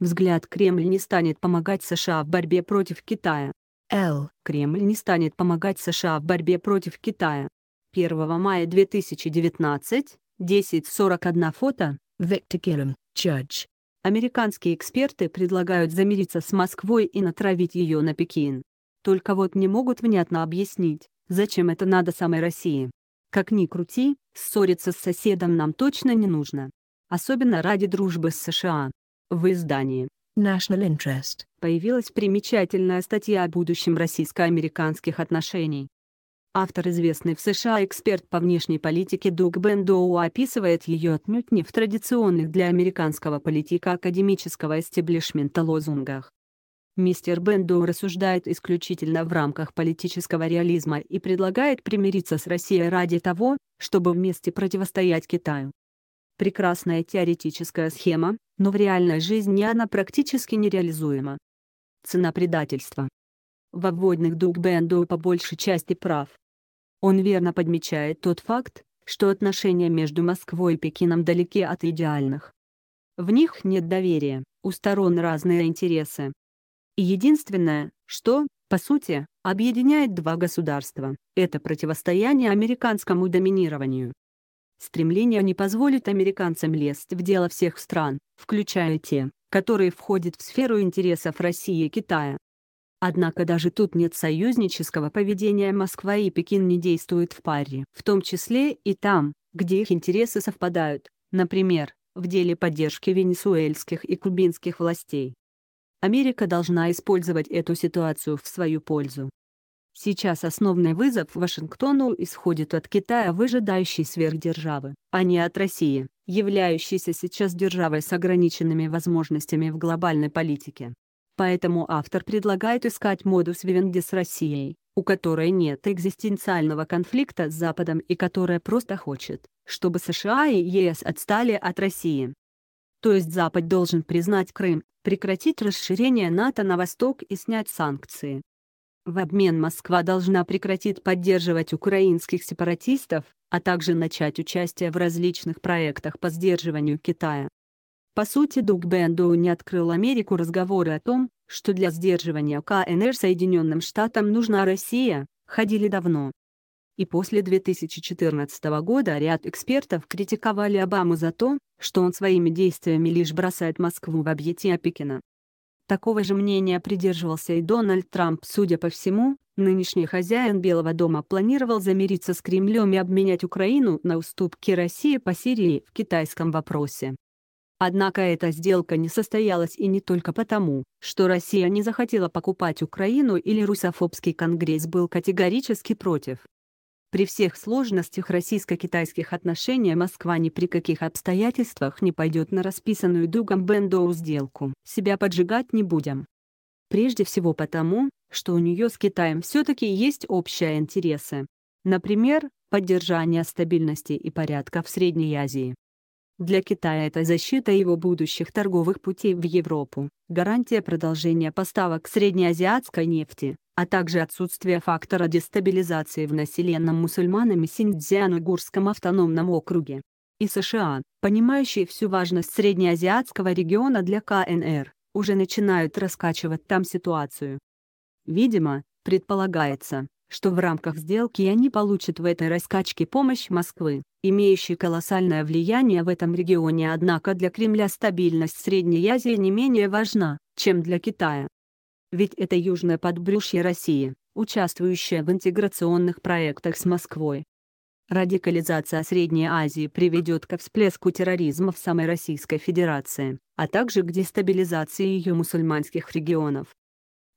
Взгляд Кремль не станет помогать США в борьбе против Китая. Л. Кремль не станет помогать США в борьбе против Китая. 1 мая 2019, 10.41 фото, Виктор Киллем, Judge. Американские эксперты предлагают замириться с Москвой и натравить ее на Пекин. Только вот не могут внятно объяснить, зачем это надо самой России. Как ни крути, ссориться с соседом нам точно не нужно. Особенно ради дружбы с США. В издании National Interest появилась примечательная статья о будущем российско-американских отношений. Автор, известный в США эксперт по внешней политике Дуг Бендоу описывает ее отнюдь не в традиционных для американского политика академического истеблишмента лозунгах. Мистер Бендоу рассуждает исключительно в рамках политического реализма и предлагает примириться с Россией ради того, чтобы вместе противостоять Китаю. Прекрасная теоретическая схема, но в реальной жизни она практически нереализуема. Цена предательства. В обводных Дуг Бендо по большей части прав. Он верно подмечает тот факт, что отношения между Москвой и Пекином далеки от идеальных. В них нет доверия, у сторон разные интересы. И единственное, что, по сути, объединяет два государства, это противостояние американскому доминированию. Стремление не позволит американцам лезть в дело всех стран, включая те, которые входят в сферу интересов России и Китая. Однако даже тут нет союзнического поведения Москва и Пекин не действуют в паре, в том числе и там, где их интересы совпадают, например, в деле поддержки венесуэльских и кубинских властей. Америка должна использовать эту ситуацию в свою пользу. Сейчас основной вызов Вашингтону исходит от Китая, выжидающей сверхдержавы, а не от России, являющейся сейчас державой с ограниченными возможностями в глобальной политике. Поэтому автор предлагает искать модус вивенди с Россией, у которой нет экзистенциального конфликта с Западом и которая просто хочет, чтобы США и ЕС отстали от России. То есть Запад должен признать Крым, прекратить расширение НАТО на восток и снять санкции, в обмен Москва должна прекратить поддерживать украинских сепаратистов, а также начать участие в различных проектах по сдерживанию Китая. По сути, Дуг Бендоу не открыл Америку разговоры о том, что для сдерживания КНР Соединенным Штатам нужна Россия, ходили давно. И после 2014 года ряд экспертов критиковали Обаму за то, что он своими действиями лишь бросает Москву в объятия Пекина. Такого же мнения придерживался и Дональд Трамп. Судя по всему, нынешний хозяин Белого дома планировал замириться с Кремлем и обменять Украину на уступки России по Сирии в китайском вопросе. Однако эта сделка не состоялась и не только потому, что Россия не захотела покупать Украину или русофобский конгресс был категорически против. При всех сложностях российско-китайских отношений Москва ни при каких обстоятельствах не пойдет на расписанную дугом Бендоу сделку. Себя поджигать не будем. Прежде всего потому, что у нее с Китаем все-таки есть общие интересы. Например, поддержание стабильности и порядка в Средней Азии. Для Китая это защита его будущих торговых путей в Европу, гарантия продолжения поставок среднеазиатской нефти, а также отсутствие фактора дестабилизации в населенном мусульманами Синдзян-Угурском автономном округе. И США, понимающие всю важность среднеазиатского региона для КНР, уже начинают раскачивать там ситуацию. Видимо, предполагается, что в рамках сделки они получат в этой раскачке помощь Москвы, имеющей колоссальное влияние в этом регионе однако для Кремля стабильность Средней Азии не менее важна, чем для Китая. Ведь это южное подбрюшье России, участвующее в интеграционных проектах с Москвой. Радикализация Средней Азии приведет ко всплеску терроризма в самой Российской Федерации, а также к дестабилизации ее мусульманских регионов.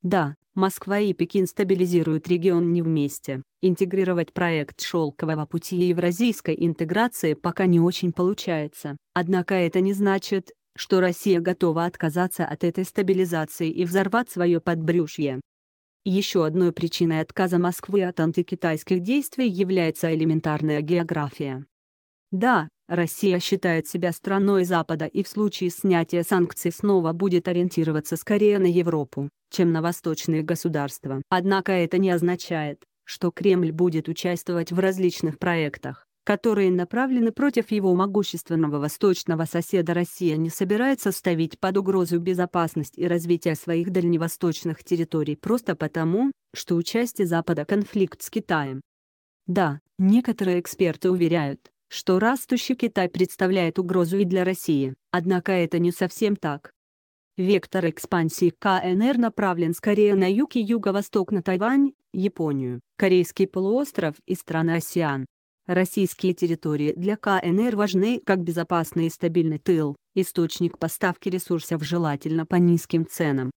Да, Москва и Пекин стабилизируют регион не вместе. Интегрировать проект «Шелкового пути» и евразийской интеграции пока не очень получается. Однако это не значит, что Россия готова отказаться от этой стабилизации и взорвать свое подбрюшье. Еще одной причиной отказа Москвы от антикитайских действий является элементарная география. Да, Россия считает себя страной Запада и в случае снятия санкций снова будет ориентироваться скорее на Европу, чем на восточные государства. Однако это не означает, что Кремль будет участвовать в различных проектах, которые направлены против его могущественного восточного соседа Россия не собирается ставить под угрозу безопасность и развитие своих дальневосточных территорий просто потому, что у Запада конфликт с Китаем. Да, некоторые эксперты уверяют, что растущий Китай представляет угрозу и для России, однако это не совсем так. Вектор экспансии КНР направлен скорее на юг и юго-восток на Тайвань, Японию, Корейский полуостров и страны АСИАН. Российские территории для КНР важны как безопасный и стабильный тыл, источник поставки ресурсов желательно по низким ценам.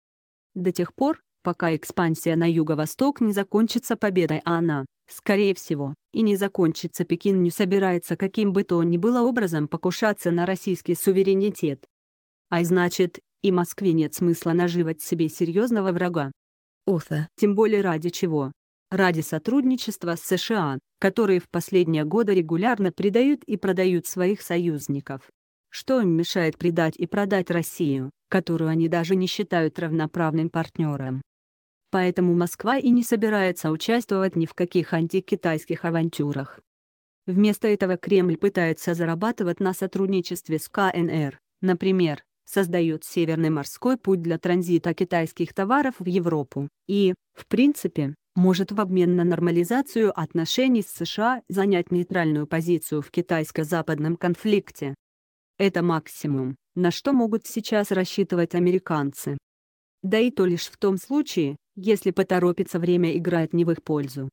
До тех пор, пока экспансия на юго-восток не закончится победой, а она, скорее всего, и не закончится Пекин не собирается каким бы то ни было образом покушаться на российский суверенитет. А значит, и Москве нет смысла наживать себе серьезного врага. Офа, тем более ради чего, ради сотрудничества с США, которые в последние годы регулярно предают и продают своих союзников. Что им мешает предать и продать Россию, которую они даже не считают равноправным партнером? Поэтому Москва и не собирается участвовать ни в каких антикитайских авантюрах. Вместо этого Кремль пытается зарабатывать на сотрудничестве с КНР, например, создает Северный морской путь для транзита китайских товаров в Европу и, в принципе, может в обмен на нормализацию отношений с США занять нейтральную позицию в китайско-западном конфликте. Это максимум, на что могут сейчас рассчитывать американцы. Да и то лишь в том случае, если поторопится время играет не в их пользу.